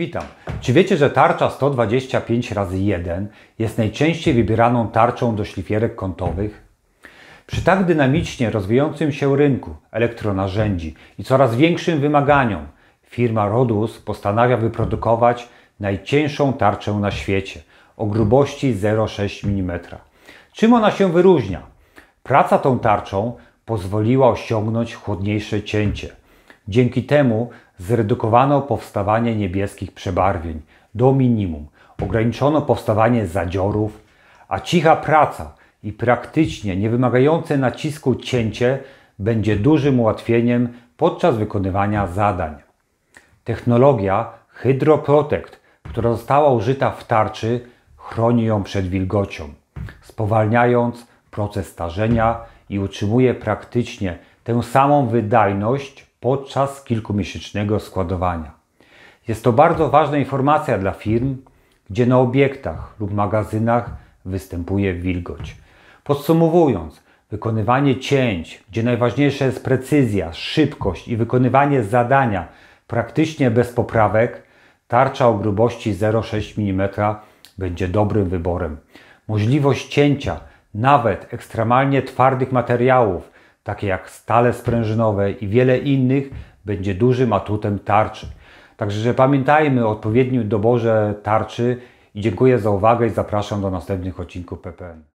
Witam. Czy wiecie, że tarcza 125 x 1 jest najczęściej wybieraną tarczą do szlifierek kątowych? Przy tak dynamicznie rozwijającym się rynku elektronarzędzi i coraz większym wymaganiom firma Rodus postanawia wyprodukować najcieńszą tarczę na świecie o grubości 0,6 mm. Czym ona się wyróżnia? Praca tą tarczą pozwoliła osiągnąć chłodniejsze cięcie – Dzięki temu zredukowano powstawanie niebieskich przebarwień do minimum, ograniczono powstawanie zadziorów, a cicha praca i praktycznie niewymagające nacisku cięcie będzie dużym ułatwieniem podczas wykonywania zadań. Technologia HydroProtect, która została użyta w tarczy, chroni ją przed wilgocią, spowalniając proces starzenia i utrzymuje praktycznie tę samą wydajność podczas kilkumiesięcznego składowania. Jest to bardzo ważna informacja dla firm, gdzie na obiektach lub magazynach występuje wilgoć. Podsumowując, wykonywanie cięć, gdzie najważniejsza jest precyzja, szybkość i wykonywanie zadania praktycznie bez poprawek, tarcza o grubości 0,6 mm będzie dobrym wyborem. Możliwość cięcia nawet ekstremalnie twardych materiałów takie jak stale sprężynowe i wiele innych, będzie dużym atutem tarczy. Także że pamiętajmy o odpowiednim doborze tarczy i dziękuję za uwagę i zapraszam do następnych odcinków PPN.